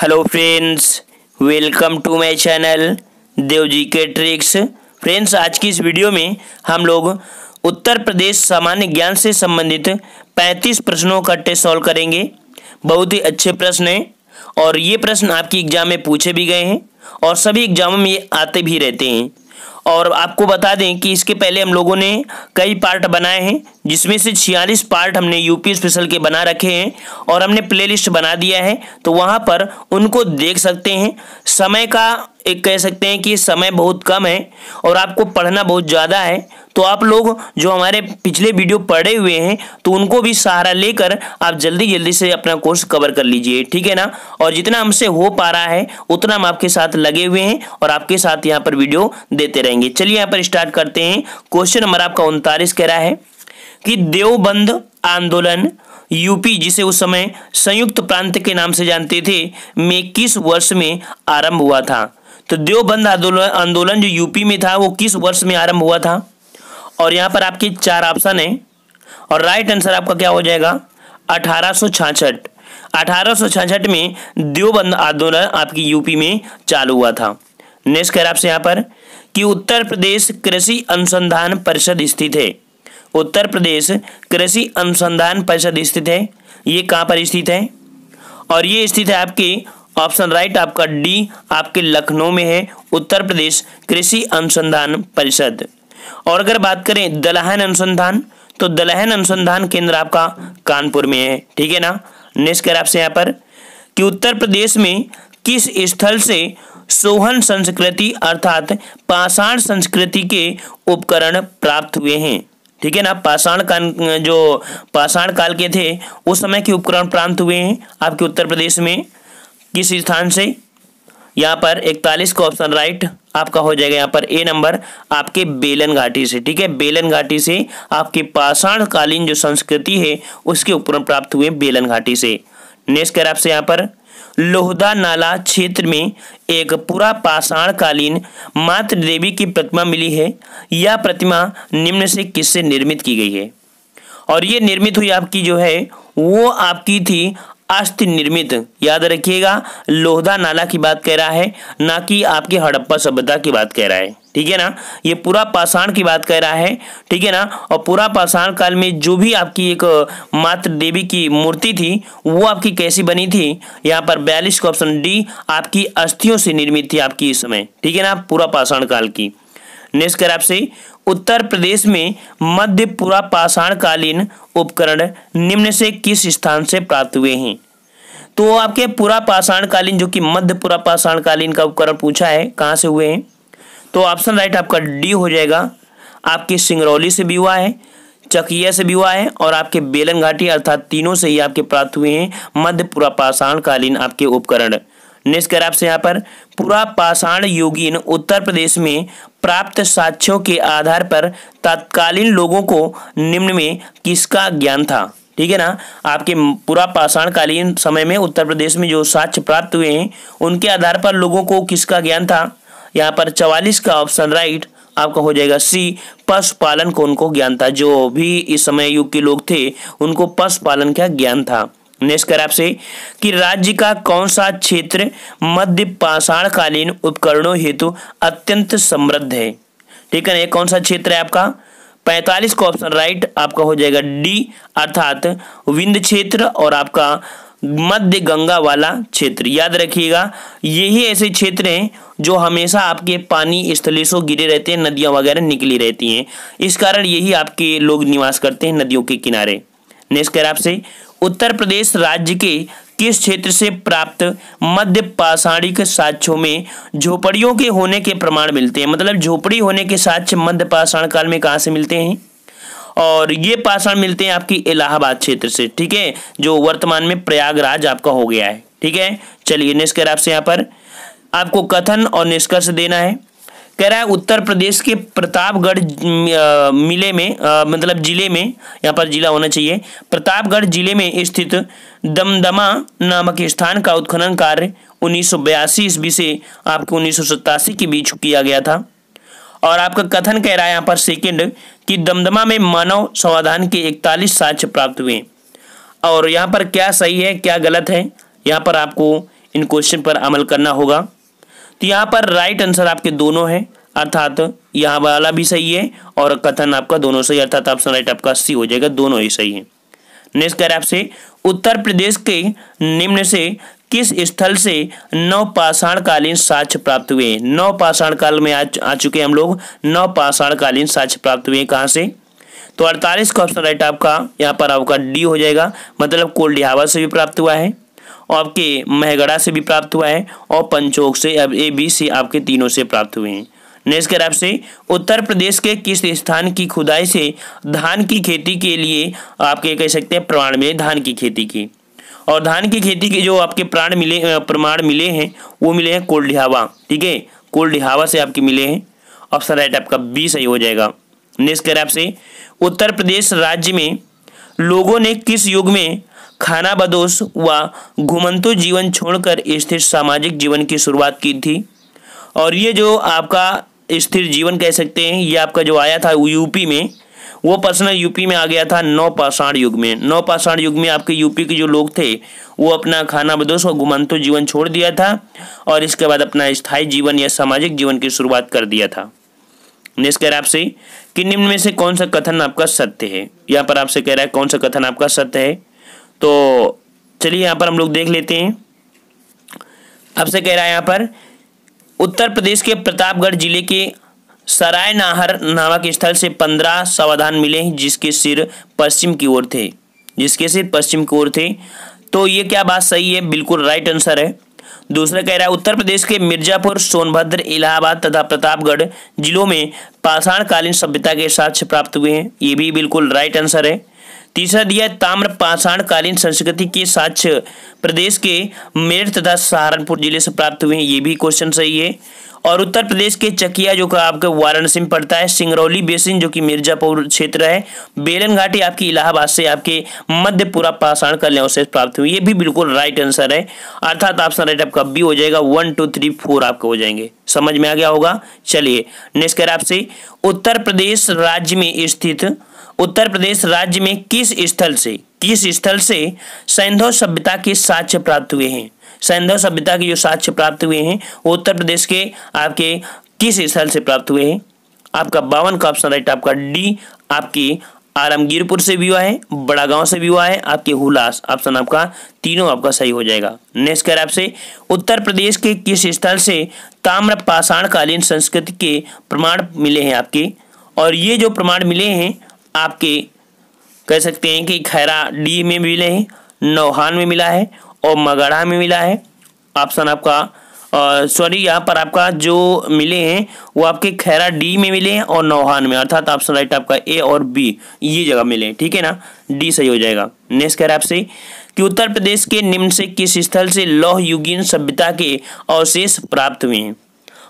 hello friends welcome to my channel Dev ji के tricks friends आज की इस वीडियो में हम लोग उत्तर प्रदेश सामान्य ज्ञान से संबंधित 35 प्रश्नों का टेस्ट सॉल्व करेंगे बहुत ही अच्छे प्रश्न हैं और ये प्रश्न आपकी एग्जाम में पूछे भी गए हैं और सभी एग्जामों में ये आते भी रहते हैं और आपको बता दें कि इसके पहले हम लोगों ने कई पार्ट बनाए हैं जिसमें से छियालीस पार्ट हमने यूपी स्पेशल के बना रखे हैं और हमने प्लेलिस्ट बना दिया है तो वहाँ पर उनको देख सकते हैं समय का एक कह सकते हैं कि समय बहुत कम है और आपको पढ़ना बहुत ज़्यादा है तो आप लोग जो हमारे पिछले वीडियो पढ़े हुए हैं तो उनको भी सहारा लेकर आप जल्दी जल्दी से अपना कोर्स कवर कर लीजिए ठीक है ना और जितना हमसे हो पा रहा है उतना हम आपके साथ लगे हुए हैं और आपके साथ यहाँ पर वीडियो देते रहेंगे चलिए यहाँ पर स्टार्ट करते हैं क्वेश्चन नंबर आपका उनतालीस कह रहा है कि देवबंद आंदोलन यूपी जिसे उस समय संयुक्त प्रांत के नाम से जानते थे में किस वर्ष में आरंभ हुआ था तो देवबंद आंदोलन आंदोलन जो यूपी में था वो किस वर्ष में आरंभ हुआ था और यहाँ पर आपकी चार ऑप्शन है और राइट आंसर आपका क्या हो जाएगा अठारह सो छाछठ अठारह में देवबंद आंदोलन आपकी यूपी में चालू हुआ था नेक्स्ट कर आपसे यहाँ पर कि उत्तर प्रदेश कृषि अनुसंधान परिषद स्थित है उत्तर प्रदेश कृषि अनुसंधान परिषद स्थित है ये कहाँ पर स्थित है और ये स्थित है आपके ऑप्शन राइट आपका डी आपके लखनऊ में है उत्तर प्रदेश कृषि अनुसंधान परिषद और अगर बात करें दलहन अनुसंधान तो दलहन अनुसंधान केंद्र आपका कानपुर में है ठीक है ना नेक्स्ट कर आपसे यहाँ पर कि उत्तर प्रदेश में किस स्थल से सोहन संस्कृति अर्थात पाषाण संस्कृति के उपकरण प्राप्त हुए हैं ठीक है ना पाषाण काल जो पाषाण काल के थे उस समय के उपकरण प्राप्त हुए हैं आपके उत्तर प्रदेश में किस स्थान से यहाँ पर इकतालीस को ऑप्शन राइट आपका हो जाएगा यहाँ पर ए नंबर आपके बेलन घाटी से ठीक है बेलन घाटी से आपकी पाषाण कालीन जो संस्कृति है उसके ऊपर प्राप्त हुए बेलन घाटी से नेक्स्ट कर आपसे यहाँ पर लोहदा नाला क्षेत्र में एक पूरा पाषाण कालीन मातृ देवी की प्रतिमा मिली है यह प्रतिमा निम्न से किससे निर्मित की गई है और ये निर्मित हुई आपकी जो है वो आपकी थी अस्थि निर्मित याद रखिएगा लोहदा नाला की बात कह रहा है ना कि आपके हड़प्पा सभ्यता की बात कह रहा है ठीक है ना ये पूरा पाषाण की बात कह रहा है ठीक है ना और पूरा पाषाण काल में जो भी आपकी एक मात्र देवी की मूर्ति थी वो आपकी कैसी बनी थी यहाँ पर बयालीस का ऑप्शन डी आपकी अस्थियों से निर्मित थी आपकी इस समय ठीक है ना पूरा पाषाण काल की नेक्स्ट कर आपसे उत्तर प्रदेश में मध्य पुरापाषाणकालीन उपकरण निम्न से किस स्थान से प्राप्त हुए हैं तो आपके पुरापाषाणकालीन जो कि मध्य पुरापाषाणकालीन का उपकरण पूछा है कहां से हुए हैं तो ऑप्शन राइट आपका डी हो जाएगा आपके सिंगरौली से भी हुआ है चकिया से भी हुआ है और आपके बेलन घाटी अर्थात तीनों से ही आपके प्राप्त हुए हैं मध्य कालीन आपके उपकरण नेक्स्ट कर आपसे यहाँ पर पूरा पाषाण युगीन उत्तर प्रदेश में प्राप्त साक्ष्यों के आधार पर तत्कालीन लोगों को निम्न में किसका ज्ञान था ठीक है ना आपके पूरा पाषाणकालीन समय में उत्तर प्रदेश में जो साक्ष्य प्राप्त हुए हैं उनके आधार पर लोगों को किसका ज्ञान था यहाँ पर चवालीस का ऑप्शन राइट आपका हो जाएगा सी पशुपालन को उनको ज्ञान था जो भी इस समय युग के लोग थे उनको पशुपालन का ज्ञान था नेक्स्ट कर आपसे कि राज्य का कौन सा क्षेत्र मध्य पाषाणकालीन उपकरणों हेतु अत्यंत समृद्ध है ठीक है कौन सा क्षेत्र है आपका 45 का ऑप्शन राइट आपका हो जाएगा डी अर्थात विंध्य क्षेत्र और आपका मध्य गंगा वाला क्षेत्र याद रखिएगा यही ऐसे क्षेत्र हैं जो हमेशा आपके पानी से गिरे रहते हैं नदियां वगैरह निकली रहती हैं इस कारण यही आपके लोग निवास करते हैं नदियों के किनारे नेक्स्ट कह आपसे उत्तर प्रदेश राज्य के किस क्षेत्र से प्राप्त मध्य पाषाणिक साक्ष्यों में झोपड़ियों के होने के प्रमाण मिलते हैं मतलब झोपड़ी होने के साक्ष्य मध्य पाषाण काल में कहाँ से मिलते हैं और ये पाषाण मिलते हैं आपकी इलाहाबाद क्षेत्र से ठीक है जो वर्तमान में प्रयागराज आपका हो गया है ठीक है चलिए निष्कर्ष आपसे यहाँ पर आपको कथन और निष्कर्ष देना है कह रहा है उत्तर प्रदेश के प्रतापगढ़ मिले में आ, मतलब जिले में यहाँ पर जिला होना चाहिए प्रतापगढ़ जिले में स्थित दमदमा नामक स्थान का उत्खनन कार्य उन्नीस सौ ईस्वी से आपके उन्नीस के बीच किया गया था और आपका कथन कह रहा है यहाँ पर सेकंड कि दमदमा में मानव समाधान के 41 साक्ष्य प्राप्त हुए और यहाँ पर क्या सही है क्या गलत है यहाँ पर आपको इन क्वेश्चन पर अमल करना होगा तो यहाँ पर राइट आंसर आपके दोनों हैं अर्थात यहाँ वाला भी सही है और कथन आपका दोनों सही अर्थात ऑप्शन राइट आपका सी हो जाएगा दोनों ही सही है नेक्स्ट कह आपसे उत्तर प्रदेश के निम्न से किस स्थल से कालीन साक्ष्य प्राप्त हुए पाषाण काल में आ, आ चुके हम लोग कालीन साक्ष्य प्राप्त हुए कहाँ से तो अड़तालीस का ऑप्शन राइट आपका यहाँ पर आपका डी हो जाएगा मतलब कोल्डिहावा से भी प्राप्त हुआ है आपके महगड़ा से भी प्राप्त हुआ है और पंचोक से अब ए बी सी आपके तीनों से प्राप्त हुए हैं नेक्स्ट कर आपसे उत्तर प्रदेश के किस स्थान की खुदाई से धान की खेती के लिए आपके कह सकते हैं प्रमाण मिले धान की खेती की और धान की खेती के जो आपके प्राण मिले प्रमाण मिले हैं वो मिले हैं कोल्डिहावा ठीक है कोल्डिहावा से आपके मिले हैं ऑप्शन राइट आपका बी सही हो जाएगा नेक्स्ट कर आपसे उत्तर प्रदेश राज्य में लोगों ने किस युग में खानाबदोश व घुमंतु जीवन छोड़कर स्थिर सामाजिक जीवन की शुरुआत की थी और ये जो आपका स्थिर जीवन कह सकते हैं ये आपका जो आया था यूपी में वो पर्सनल यूपी में आ गया था नौ पाषाण युग में नौ पाषाण युग में आपके यूपी के जो लोग थे वो अपना खाना बदोश और घुमंतु जीवन छोड़ दिया था और इसके बाद अपना स्थायी जीवन या सामाजिक जीवन की शुरुआत कर दिया था नेक्स्ट कह रहा आपसे कि निम्न में से कौन सा कथन आपका सत्य है यहाँ पर आपसे कह रहा है कौन सा कथन आपका सत्य है तो चलिए यहाँ पर हम लोग देख लेते हैं अब से कह रहा है यहाँ पर उत्तर प्रदेश के प्रतापगढ़ जिले के सराय नाहर नामक स्थल से पंद्रह सावधान मिले हैं जिसके सिर पश्चिम की ओर थे जिसके सिर पश्चिम की ओर थे तो ये क्या बात सही है बिल्कुल राइट आंसर है दूसरा कह रहा है उत्तर प्रदेश के मिर्जापुर सोनभद्र इलाहाबाद तथा प्रतापगढ़ जिलों में पाषाणकालीन सभ्यता के साक्ष्य प्राप्त हुए हैं ये भी बिल्कुल राइट आंसर है तीसरा दिया है ताम्र पाषाण कालीन संस्कृति के साक्ष्य प्रदेश के मेरठ तथा सहारनपुर जिले से प्राप्त हुए हैं ये भी क्वेश्चन सही है और उत्तर प्रदेश के चकिया जो का आपके वाराणसी में पड़ता है सिंगरौली बेसिन जो कि मिर्जापुर क्षेत्र है बेलन घाटी आपकी इलाहाबाद से आपके मध्यपुरा पाषाण कल्याण से प्राप्त हुई ये भी बिल्कुल राइट आंसर है अर्थात ऑप्शन राइट आपका बी हो जाएगा वन टू थ्री फोर आपके हो जाएंगे समझ में आ गया होगा चलिए नेक्स्ट कर आपसे उत्तर प्रदेश राज्य में स्थित उत्तर प्रदेश राज्य में किस स्थल से किस स्थल से सैंधव सभ्यता के साक्ष्य प्राप्त हुए हैं सैंधव सभ्यता के जो साक्ष्य प्राप्त हुए हैं वो उत्तर प्रदेश के आपके किस स्थल से प्राप्त हुए हैं आपका बावन का ऑप्शन राइट आपका डी आपके आलमगीरपुर से भी हुआ है बड़ा गांव से भी हुआ है आपके हुलास ऑप्शन आपका तीनों आपका सही हो जाएगा नेक्स्ट कर आपसे उत्तर प्रदेश के किस स्थल से ताम्र पाषाण कालीन संस्कृति के प्रमाण मिले हैं आपके और ये जो प्रमाण मिले हैं आपके कह सकते हैं कि खैरा डी में मिले हैं नौहान में मिला है और मगड़ा में मिला है ऑप्शन आपका सॉरी यहाँ पर आपका जो मिले हैं वो आपके खैरा डी में मिले हैं और नौहान में अर्थात ऑप्शन राइट आपका ए और बी ये जगह मिले हैं ठीक है ना डी सही हो जाएगा नेक्स्ट कह रहा है आपसे कि उत्तर प्रदेश के निम्न से किस स्थल से लौह युगीन सभ्यता के अवशेष प्राप्त हुए हैं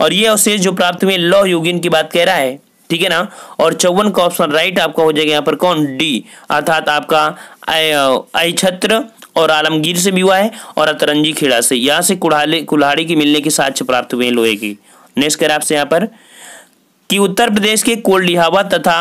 और ये अवशेष जो प्राप्त हुए लौह युगीन की बात कह रहा है ठीक है ना और चौवन का ऑप्शन राइट आपका हो जाएगा यहाँ पर कौन डी अर्थात आपका अक्षत्र और आलमगीर से भी हुआ है और अतरंजी खेड़ा से यहाँ से कुड़ाले कुल्हाड़ी की मिलने के साक्ष्य प्राप्त हुए हैं लोहे की नेक्स्ट कर आपसे यहाँ पर कि उत्तर प्रदेश के कोल्डिहावा तथा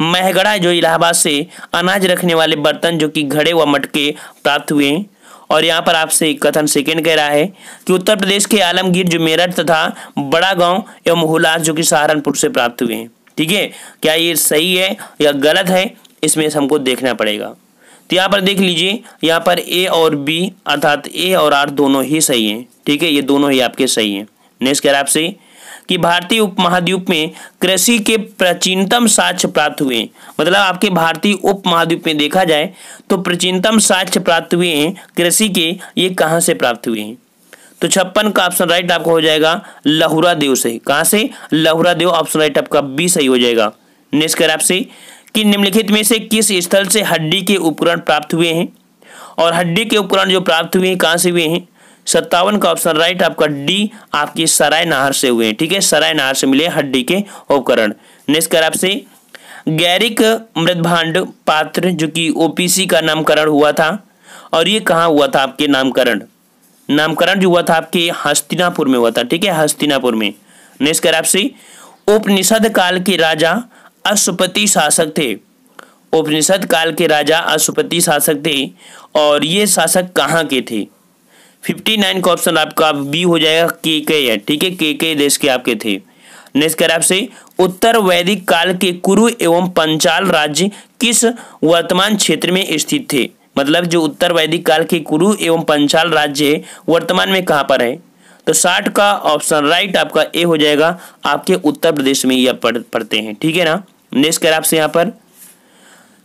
महगड़ा जो इलाहाबाद से अनाज रखने वाले बर्तन जो कि घड़े व मटके प्राप्त हुए हैं और यहाँ पर आपसे कथन सेकेंड कह रहा है कि उत्तर प्रदेश के आलमगीर जो मेरठ तथा बड़ा गांव एवं हुलास जो कि सहारनपुर से प्राप्त हुए हैं ठीक है क्या ये सही है या गलत है इसमें हमको देखना पड़ेगा तो यहाँ पर देख लीजिए यहाँ पर ए और बी अर्थात ए और आर दोनों ही सही हैं ठीक है ये दोनों ही आपके सही हैं नेक्स्ट कह रहा है आपसे कि भारतीय उपमहाद्वीप में कृषि के प्राचीनतम साक्ष्य प्राप्त हुए मतलब आपके भारतीय उपमहाद्वीप में देखा जाए तो प्राचीनतम साक्ष्य प्राप्त हुए हैं कृषि के ये कहाँ से प्राप्त हुए हैं तो छप्पन का ऑप्शन राइट आपका हो जाएगा लहुरा देव से कहा से लहुरा देव ऑप्शन राइट आपका बी सही हो जाएगा नेक्स्ट कर आपसे कि निम्नलिखित में से किस स्थल से हड्डी के उपकरण प्राप्त हुए हैं और हड्डी के उपकरण जो प्राप्त हुए हैं कहाँ से हुए हैं सत्तावन का ऑप्शन राइट आपका डी आपकी सराय नहर से हुए ठीक है सराय नहर से मिले हड्डी के उपकरण नेक्स्ट कर आपसे गैरिक मृदभांड पात्र जो कि ओपीसी का नामकरण हुआ था और ये कहाँ हुआ था आपके नामकरण नामकरण जो हुआ था आपके हस्तिनापुर में हुआ था ठीक है हस्तिनापुर में नेक्स्ट कर आपसे उपनिषद काल के राजा अशुपति शासक थे उपनिषद काल के राजा अशुपति शासक थे और ये शासक कहाँ के थे फिफ्टी नाइन का ऑप्शन आपका बी हो जाएगा के के है ठीक है के के देश के आपके थे नेक्स्ट करें आपसे उत्तर वैदिक काल के कुरु एवं पंचाल राज्य किस वर्तमान क्षेत्र में स्थित थे मतलब जो उत्तर वैदिक काल के कुरु एवं पंचाल राज्य वर्तमान में कहाँ पर है तो साठ का ऑप्शन राइट आपका ए हो जाएगा आपके उत्तर प्रदेश में यह पढ़ पढ़ते हैं ठीक है ना नेक्स्ट करा आपसे यहाँ पर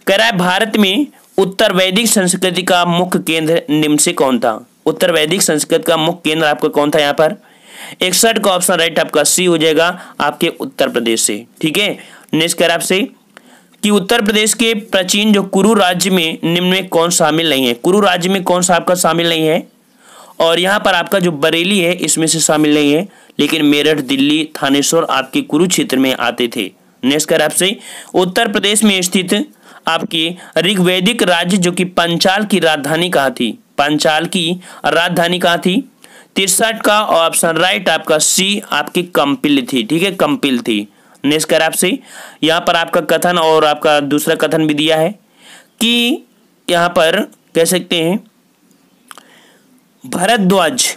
करा भारत में उत्तर वैदिक संस्कृति का मुख्य केंद्र निम्न से कौन था उत्तर वैदिक संस्कृत का मुख्य केंद्र आपका कौन था यहाँ पर इकसठ का ऑप्शन राइट आपका सी हो जाएगा आपके उत्तर प्रदेश से ठीक है नेक्स्ट कर आपसे कि उत्तर प्रदेश के प्राचीन जो कुरु राज्य में निम्न में कौन शामिल नहीं है कुरु राज्य में कौन सा आपका शामिल नहीं है और यहाँ पर आपका जो बरेली है इसमें से शामिल नहीं है लेकिन मेरठ दिल्ली थानेश्वर आपके कुरुक्षेत्र में आते थे नेक्स्ट कर आपसे उत्तर प्रदेश में स्थित आपकी ऋग्वैदिक राज्य जो कि पंचाल की राजधानी कहा थी पंचाल की राजधानी कहाँ थी तिरसठ का ऑप्शन राइट आपका सी आपकी कंपिल थी ठीक है कंपिल थी नेक्स्ट आपसे यहाँ पर आपका कथन और आपका दूसरा कथन भी दिया है कि यहाँ पर कह सकते हैं भरद्वाज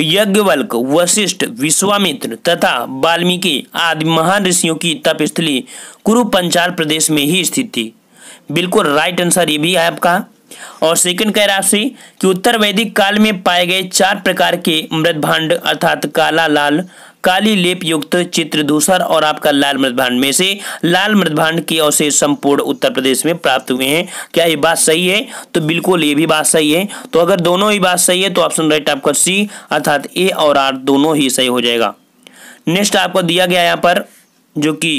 यज्ञवल्क वशिष्ठ विश्वामित्र तथा वाल्मीकि आदि महान ऋषियों की तपस्थली कुरु पंचाल प्रदेश में ही स्थित थी बिल्कुल राइट आंसर ये भी है आपका और सेकंड कह रहा आपसे कि उत्तर वैदिक काल में पाए गए चार प्रकार के मृत भांड अर्थात काला लाल काली लेप युक्त चित्र दूसर और आपका लाल मृदभांड में से लाल मृदभांड के अवशेष संपूर्ण उत्तर प्रदेश में प्राप्त हुए हैं क्या ये बात सही है तो बिल्कुल ये भी बात सही है तो अगर दोनों ही बात सही है तो ऑप्शन राइट आपका सी अर्थात ए और आर दोनों ही सही हो जाएगा नेक्स्ट आपको दिया गया यहाँ पर जो कि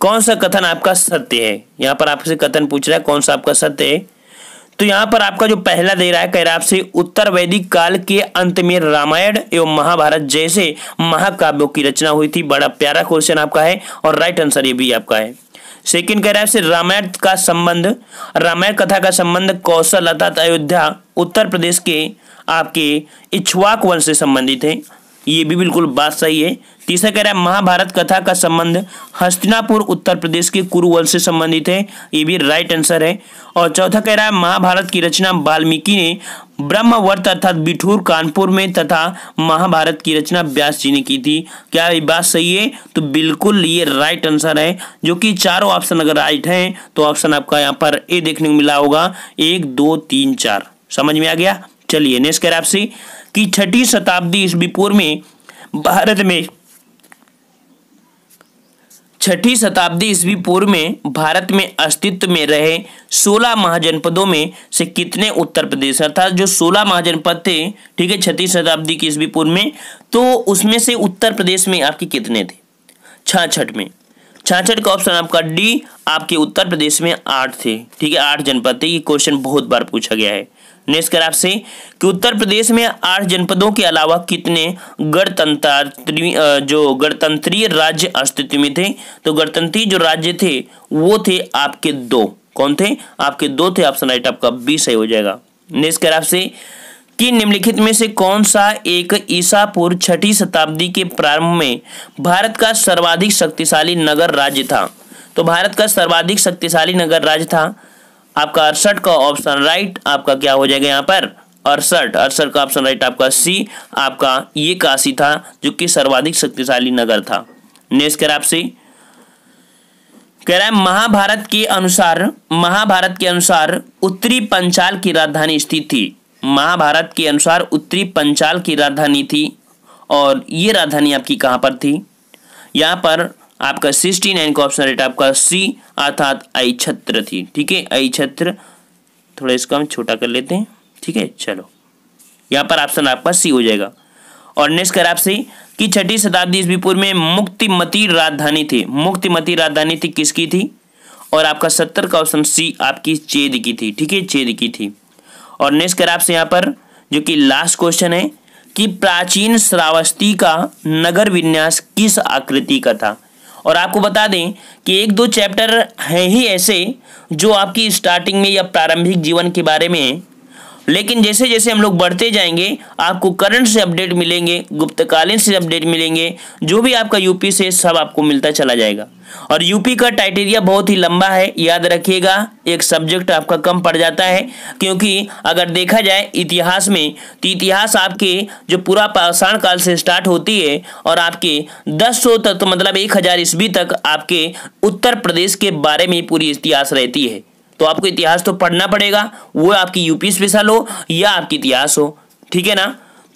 कौन सा कथन आपका सत्य है यहाँ पर आपसे कथन पूछ रहा है कौन सा आपका सत्य है तो यहाँ पर आपका जो पहला दे रहा है कह रहा है आपसे उत्तर वैदिक काल के अंत में रामायण एवं महाभारत जैसे महाकाव्यों की रचना हुई थी बड़ा प्यारा क्वेश्चन आपका है और राइट आंसर ये भी आपका है सेकंड कह रहा है आपसे रामायण का संबंध रामायण कथा का संबंध कौशल अर्थात अयोध्या उत्तर प्रदेश के आपके इच्छुआक वंश से संबंधित है ये भी बिल्कुल बात सही है तीसरा कह रहा है महाभारत कथा का संबंध हस्तिनापुर उत्तर प्रदेश के कुरुवल से संबंधित है ये भी राइट आंसर है और चौथा कह रहा है महाभारत की रचना वाल्मीकि ने ब्रह्मवर्त अर्थात बिठूर कानपुर में तथा महाभारत की रचना व्यास जी ने की थी क्या ये बात सही है तो बिल्कुल ये राइट आंसर है जो कि चारों ऑप्शन अगर राइट हैं तो ऑप्शन आपका यहाँ पर ए देखने को मिला होगा एक दो तीन चार समझ में आ गया चलिए नेक्स्ट कह रहा है आपसे कि छठी शताब्दी ईस्वी पूर्व में भारत में छठी शताब्दी ईस्वी पूर्व में भारत में अस्तित्व में रहे 16 महाजनपदों में से कितने उत्तर प्रदेश अर्थात जो 16 महाजनपद थे ठीक है छठी शताब्दी की ईस्वी पूर्व में तो उसमें से उत्तर प्रदेश में आपके कितने थे छाछठ में छाछठ का ऑप्शन आपका डी आपके उत्तर प्रदेश में आठ थे ठीक है आठ जनपद थे ये क्वेश्चन बहुत बार पूछा गया है नेक्स्ट कर आपसे कि उत्तर प्रदेश में आठ जनपदों के अलावा कितने गणतंत्र जो गणतंत्रीय राज्य अस्तित्व में थे तो गणतंत्री जो राज्य थे वो थे आपके दो कौन थे आपके दो थे ऑप्शन राइट आपका बी सही हो जाएगा नेक्स्ट कर आपसे कि निम्नलिखित में से कौन सा एक ईसा पूर्व छठी शताब्दी के प्रारंभ में भारत का सर्वाधिक शक्तिशाली नगर राज्य था तो भारत का सर्वाधिक शक्तिशाली नगर राज्य था आपका अड़सठ का ऑप्शन राइट आपका क्या हो जाएगा यहाँ पर अड़सठ अड़सठ का ऑप्शन राइट आपका सी आपका ये काशी था जो कि सर्वाधिक शक्तिशाली नगर था नेक्स्ट कह रहा आपसे कह रहा है महाभारत के अनुसार महाभारत के अनुसार उत्तरी पंचाल की राजधानी स्थित थी महाभारत के अनुसार उत्तरी पंचाल की राजधानी थी और ये राजधानी आपकी कहाँ पर थी यहाँ पर आपका सिक्सटी नाइन का ऑप्शन राइट आपका सी अर्थात आई छत्र थी ठीक है आई छत्र थोड़ा इसको हम छोटा कर लेते हैं ठीक है चलो यहाँ पर ऑप्शन आपका सी हो जाएगा और नेक्स्ट कर आपसे कि छठी शताब्दी ईस्वी पूर्व में मुक्तिमती राजधानी थी मुक्तिमती राजधानी थी किसकी थी और आपका सत्तर का ऑप्शन सी आपकी चेद की थी ठीक है चेद की थी और नेक्स्ट कर आपसे यहाँ पर जो कि लास्ट क्वेश्चन है कि प्राचीन श्रावस्ती का नगर विन्यास किस आकृति का था और आपको बता दें कि एक दो चैप्टर हैं ही ऐसे जो आपकी स्टार्टिंग में या प्रारंभिक जीवन के बारे में लेकिन जैसे जैसे हम लोग बढ़ते जाएंगे आपको करंट से अपडेट मिलेंगे गुप्तकालीन से अपडेट मिलेंगे जो भी आपका यूपी से सब आपको मिलता चला जाएगा और यूपी का टाइटेरिया बहुत ही लंबा है याद रखिएगा एक सब्जेक्ट आपका कम पड़ जाता है क्योंकि अगर देखा जाए इतिहास में तो इतिहास आपके जो पूरा पाषाण काल से स्टार्ट होती है और आपके 1000 तक तो मतलब 1000 ईस्वी तक आपके उत्तर प्रदेश के बारे में पूरी इतिहास रहती है तो आपको इतिहास तो पढ़ना पड़ेगा वो आपकी यूपी स्पेशल हो या आपकी इतिहास हो ठीक है ना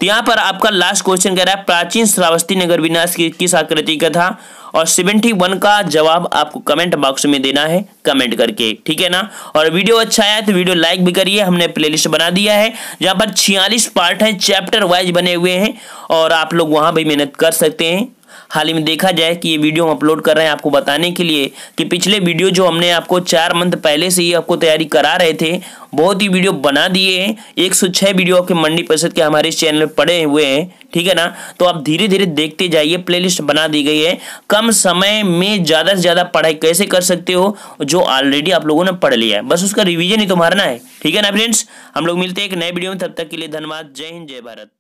तो यहाँ पर आपका लास्ट क्वेश्चन कह रहा है प्राचीन श्रावस्ती नगर विनाश की किस आकृति का था और सेवेंटी वन का जवाब आपको कमेंट बॉक्स में देना है कमेंट करके ठीक है ना और वीडियो अच्छा आया तो वीडियो लाइक भी करिए हमने प्लेलिस्ट बना दिया है जहाँ पर छियालीस पार्ट हैं चैप्टर वाइज बने हुए हैं और आप लोग वहाँ भी मेहनत कर सकते हैं हाल ही में देखा जाए कि ये वीडियो हम अपलोड कर रहे हैं आपको बताने के लिए कि पिछले वीडियो जो हमने आपको चार मंथ पहले से ही आपको तैयारी करा रहे थे बहुत ही वीडियो बना दिए हैं एक सौ छः वीडियो आपके मंडी परिषद के हमारे चैनल में पड़े हुए हैं ठीक है ना तो आप धीरे धीरे देखते जाइए प्लेलिस्ट बना दी गई है कम समय में ज़्यादा से ज़्यादा पढ़ाई कैसे कर सकते हो जो ऑलरेडी आप लोगों ने पढ़ लिया है बस उसका रिविजन ही तो मारना है ठीक है ना फ्रेंड्स हम लोग मिलते हैं एक नए वीडियो में तब तक के लिए धन्यवाद जय हिंद जय भारत